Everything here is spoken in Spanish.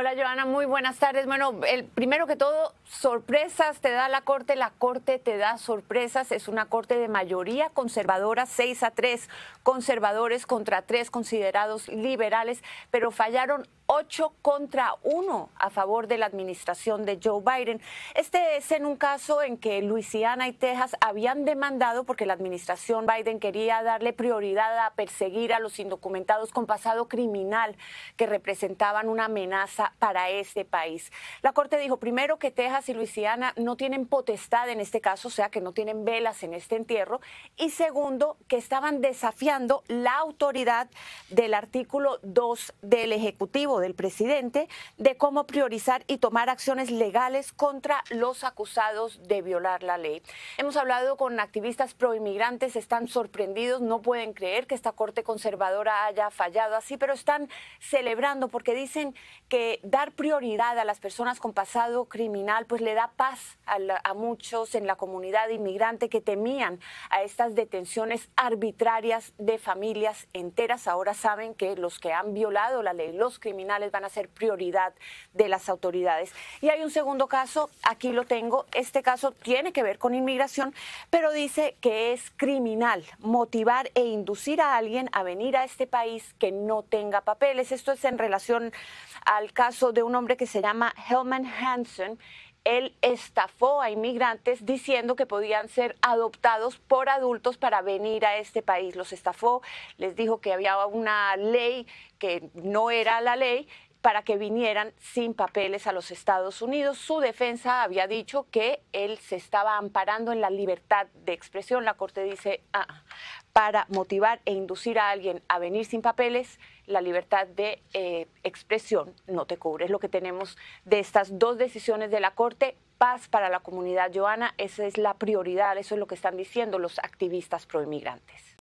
Hola, Joana, muy buenas tardes. Bueno, el, primero que todo, sorpresas te da la Corte, la Corte te da sorpresas. Es una Corte de mayoría conservadora, 6 a 3 conservadores contra 3 considerados liberales, pero fallaron 8 contra 1 a favor de la administración de Joe Biden. Este es en un caso en que Luisiana y Texas habían demandado porque la administración Biden quería darle prioridad a perseguir a los indocumentados con pasado criminal que representaban una amenaza para este país. La Corte dijo primero que Texas y Luisiana no tienen potestad en este caso, o sea que no tienen velas en este entierro, y segundo que estaban desafiando la autoridad del artículo 2 del Ejecutivo del presidente de cómo priorizar y tomar acciones legales contra los acusados de violar la ley. Hemos hablado con activistas pro inmigrantes, están sorprendidos, no pueden creer que esta Corte Conservadora haya fallado así, pero están celebrando porque dicen que dar prioridad a las personas con pasado criminal pues le da paz a, a muchos en la comunidad inmigrante que temían a estas detenciones arbitrarias de familias enteras. Ahora saben que los que han violado la ley, los criminales, van a ser prioridad de las autoridades. Y hay un segundo caso, aquí lo tengo, este caso tiene que ver con inmigración, pero dice que es criminal motivar e inducir a alguien a venir a este país que no tenga papeles. Esto es en relación al caso de un hombre que se llama Helman Hansen él estafó a inmigrantes diciendo que podían ser adoptados por adultos para venir a este país. Los estafó, les dijo que había una ley que no era la ley para que vinieran sin papeles a los Estados Unidos. Su defensa había dicho que él se estaba amparando en la libertad de expresión. La Corte dice, ah, para motivar e inducir a alguien a venir sin papeles, la libertad de eh, expresión no te cubre. Es lo que tenemos de estas dos decisiones de la Corte. Paz para la comunidad, Joana, esa es la prioridad, eso es lo que están diciendo los activistas proinmigrantes.